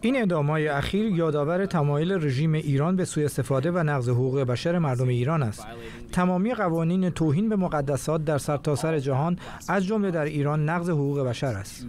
این های اخیر یادآور تمایل رژیم ایران به سوی استفاده و نقض حقوق بشر مردم ایران است. تمامی قوانین توهین به مقدسات در سرتاسر سر جهان از جمله در ایران نقض حقوق بشر است.